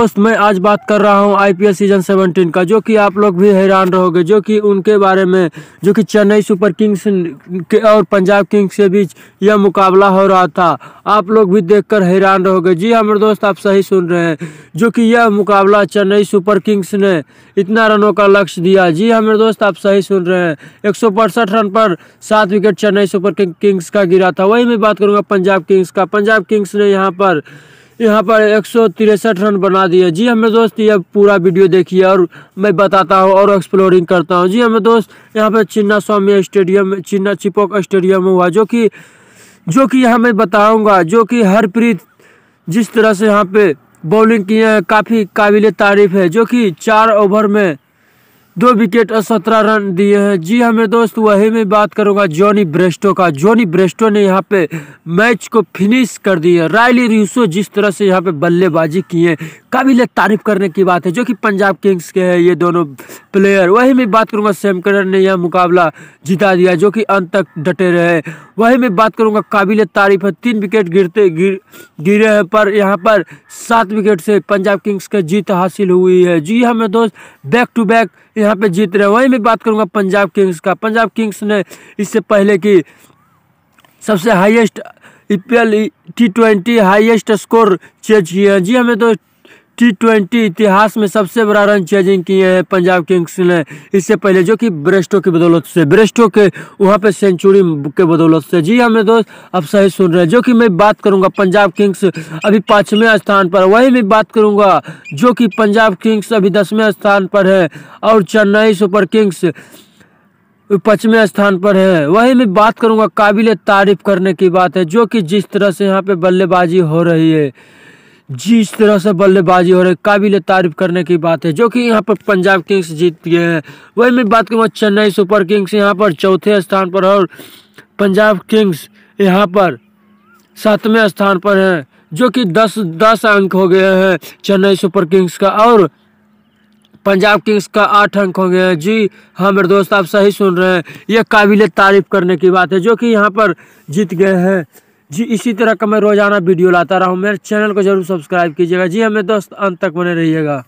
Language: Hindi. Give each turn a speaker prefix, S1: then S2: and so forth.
S1: दोस्त मैं आज बात कर रहा हूं आईपीएल सीजन 17 का जो कि आप लोग भी हैरान रहोगे जो कि उनके बारे में जो कि चेन्नई सुपर किंग्स के और पंजाब किंग्स के बीच यह मुकाबला हो रहा था आप लोग भी देखकर हैरान रहोगे जी हाँ मेरे दोस्त आप सही सुन रहे हैं जो कि यह मुकाबला चेन्नई सुपर किंग्स ने इतना रनों का लक्ष्य दिया जी हाँ मेरे दोस्त आप सही सुन रहे हैं एक रन पर सात विकेट चेन्नई सुपर किंग्स का गिरा था वही मैं बात करूँगा पंजाब किंग्स का पंजाब किंग्स ने यहाँ पर यहाँ पर एक सौ तिरसठ रन बना दिए जी हमें दोस्त ये पूरा वीडियो देखिए और मैं बताता हूँ और एक्सप्लोरिंग करता हूँ जी हमें दोस्त यहाँ पर चिन्ना स्वामी स्टेडियम चिन्ना चिपोक स्टेडियम हुआ जो कि जो कि यहाँ मैं बताऊँगा जो कि हरप्रीत जिस तरह से यहाँ पे बॉलिंग किए हैं काफ़ी काबिल तारीफ़ है जो कि चार ओवर में दो विकेट और सत्रह रन दिए हैं जी हमें हाँ दोस्त वही में बात करूंगा जॉनी ब्रेस्टो का जॉनी ब्रेस्टो ने यहाँ पे मैच को फिनिश कर दिया रायली रूसो जिस तरह से यहाँ पे बल्लेबाजी किए काबिल तारीफ करने की बात है जो कि पंजाब किंग्स के हैं ये दोनों प्लेयर वही मैं बात करूंगा सैम करन ने यह मुकाबला जिता दिया जो कि अंत तक डटे रहे वही मैं बात करूंगा काबिल तारीफ है तीन विकेट गिरते गिर गिरे हैं पर यहाँ पर सात विकेट से पंजाब किंग्स का जीत हासिल हुई है जी हाँ मैं दोस्त बैक टू बैक यहाँ पर जीत रहे वही मैं बात करूँगा पंजाब किंग्स का पंजाब किंग्स ने इससे पहले की सबसे highest E P L T twenty highest score chase किए हैं जी हमें हाँ, तो टी ट्वेंटी इतिहास में सबसे बड़ा रन चेजिंग किए हैं पंजाब किंग्स ने इससे पहले जो कि ब्रेस्टो की बदौलत से ब्रेस्टो के वहाँ पे सेंचुरी के बदौलत से जी हमें हाँ दोस्त अब सही सुन रहे हैं जो कि मैं बात करूँगा पंजाब किंग्स अभी पाँचवें स्थान पर वही मैं बात करूँगा जो कि पंजाब किंग्स अभी दसवें स्थान पर है और चेन्नई सुपर किंग्स पचवें स्थान पर है वही मैं बात करूंगा काबिल तारीफ करने की बात है जो कि जिस तरह से यहाँ पे बल्लेबाजी हो रही है जी इस तरह से बल्लेबाजी हो रही काबिल तारीफ करने की बात है जो कि यहाँ पर पंजाब किंग्स जीत गए हैं वही मैं बात करूँगा चेन्नई सुपर किंग्स यहाँ पर चौथे स्थान पर और पंजाब किंग्स यहाँ पर सातवें स्थान पर है जो कि दस दस अंक हो गए हैं चेन्नई सुपर किंग्स का और पंजाब किंग्स का आठ अंक हो गए हैं जी हाँ मेरे दोस्त आप सही सुन रहे हैं यह काबिल तारीफ करने की बात है जो कि यहाँ पर जीत गए हैं जी इसी तरह का मैं रोज़ाना वीडियो लाता रहा हूँ मेरे चैनल को जरूर सब्सक्राइब कीजिएगा जी हमें हाँ, दोस्त अंत तक बने रहिएगा